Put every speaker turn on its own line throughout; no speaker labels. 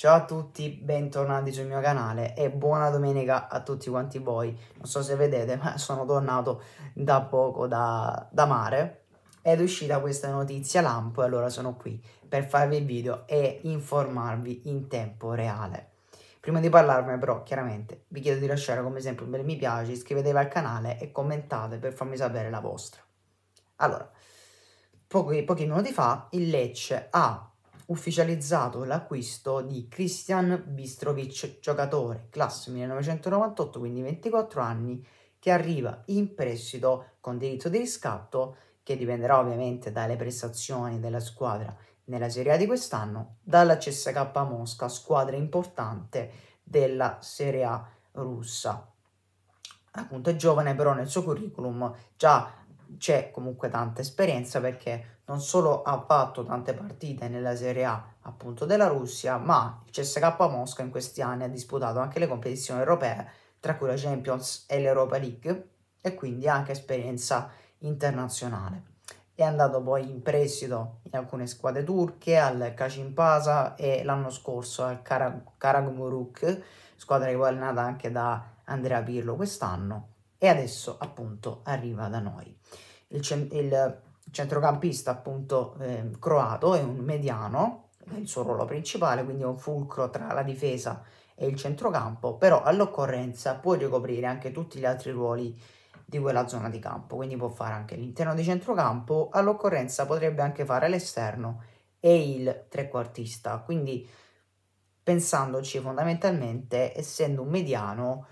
Ciao a tutti, bentornati sul mio canale e buona domenica a tutti quanti voi. Non so se vedete, ma sono tornato da poco da, da mare ed è uscita questa notizia lampo e allora sono qui per farvi il video e informarvi in tempo reale. Prima di parlarne però, chiaramente, vi chiedo di lasciare come sempre un bel mi piace, iscrivetevi al canale e commentate per farmi sapere la vostra. Allora, pochi, pochi minuti fa il Lecce ha ufficializzato l'acquisto di Christian Bistrovic, giocatore classe 1998, quindi 24 anni, che arriva in prestito con diritto di riscatto, che dipenderà ovviamente dalle prestazioni della squadra nella Serie A di quest'anno, dalla CSK Mosca, squadra importante della Serie A russa. Appunto è giovane, però nel suo curriculum già c'è comunque tanta esperienza perché non solo ha fatto tante partite nella Serie A appunto della Russia, ma il CSK Mosca in questi anni ha disputato anche le competizioni europee, tra cui la Champions e l'Europa League, e quindi anche esperienza internazionale. È andato poi in prestito in alcune squadre turche, al Kacimpasa e l'anno scorso al Karagmuruk, squadra che è allenata anche da Andrea Pirlo quest'anno e adesso appunto arriva da noi. Il, cent- il centrocampista appunto eh, croato è un mediano, è il suo ruolo principale, quindi è un fulcro tra la difesa e il centrocampo, però all'occorrenza può ricoprire anche tutti gli altri ruoli di quella zona di campo, quindi può fare anche l'interno di centrocampo, all'occorrenza potrebbe anche fare l'esterno e il trequartista, quindi pensandoci fondamentalmente, essendo un mediano,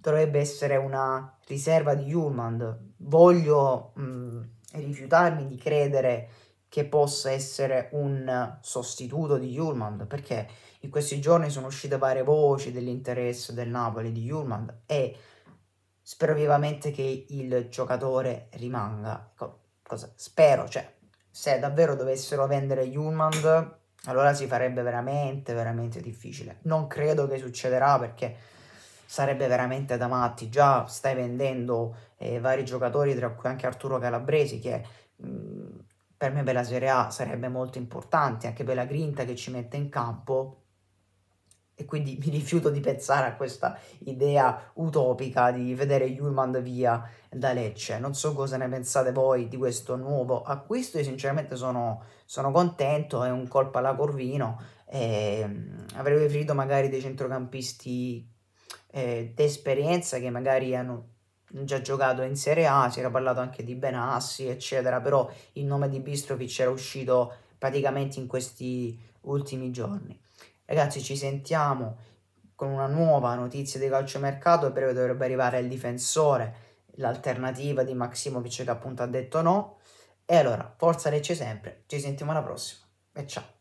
dovrebbe essere una riserva di Hulmand. Voglio mh, mm, rifiutarmi di credere che possa essere un sostituto di Hulmand, perché in questi giorni sono uscite varie voci dell'interesse del Napoli di Hulmand e spero vivamente che il giocatore rimanga. Cosa? Spero, cioè, se davvero dovessero vendere Hulmand, allora si farebbe veramente, veramente difficile. Non credo che succederà perché sarebbe veramente da matti. Già stai vendendo eh, vari giocatori, tra cui anche Arturo Calabresi, che mh, mm, per me per la Serie A sarebbe molto importante, anche per la grinta che ci mette in campo. E quindi mi rifiuto di pensare a questa idea utopica di vedere Julman via da Lecce. Non so cosa ne pensate voi di questo nuovo acquisto. Io sinceramente sono, sono contento, è un colpo alla Corvino. E, ehm, avrei preferito magari dei centrocampisti eh, d'esperienza che magari hanno già giocato in Serie A, si era parlato anche di Benassi, eccetera, però il nome di Bistrovic era uscito praticamente in questi ultimi giorni. Ragazzi, ci sentiamo con una nuova notizia di calciomercato, a breve dovrebbe arrivare il difensore, l'alternativa di Maximovic che appunto ha detto no. E allora, forza Lecce sempre, ci sentiamo alla prossima e ciao!